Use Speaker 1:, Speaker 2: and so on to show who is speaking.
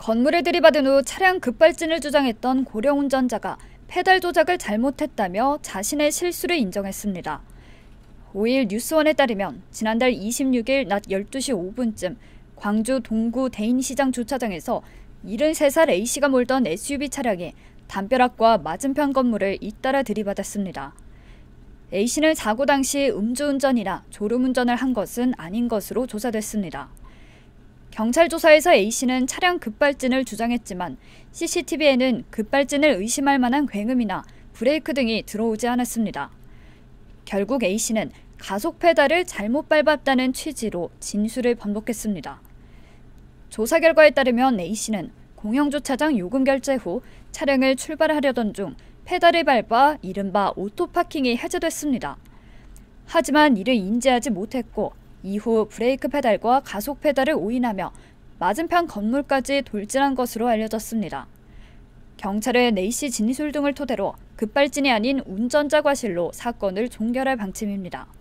Speaker 1: 건물에 들이받은 후 차량 급발진을 주장했던 고령 운전자가 페달 조작을 잘못했다며 자신의 실수를 인정했습니다. 5일 뉴스원에 따르면 지난달 26일 낮 12시 5분쯤 광주 동구 대인시장 주차장에서 73살 A씨가 몰던 SUV 차량이 담벼락과 맞은편 건물을 잇따라 들이받았습니다. A씨는 사고 당시 음주운전이나 졸음운전을 한 것은 아닌 것으로 조사됐습니다. 경찰 조사에서 A씨는 차량 급발진을 주장했지만 CCTV에는 급발진을 의심할 만한 굉음이나 브레이크 등이 들어오지 않았습니다. 결국 A씨는 가속 페달을 잘못 밟았다는 취지로 진술을 반복했습니다. 조사 결과에 따르면 A씨는 공영주차장 요금 결제 후 차량을 출발하려던 중 페달을 밟아 이른바 오토파킹이 해제됐습니다. 하지만 이를 인지하지 못했고 이후 브레이크 페달과 가속 페달을 오인하며 맞은편 건물까지 돌진한 것으로 알려졌습니다. 경찰은 내시 진술 등을 토대로 급발진이 아닌 운전자 과실로 사건을 종결할 방침입니다.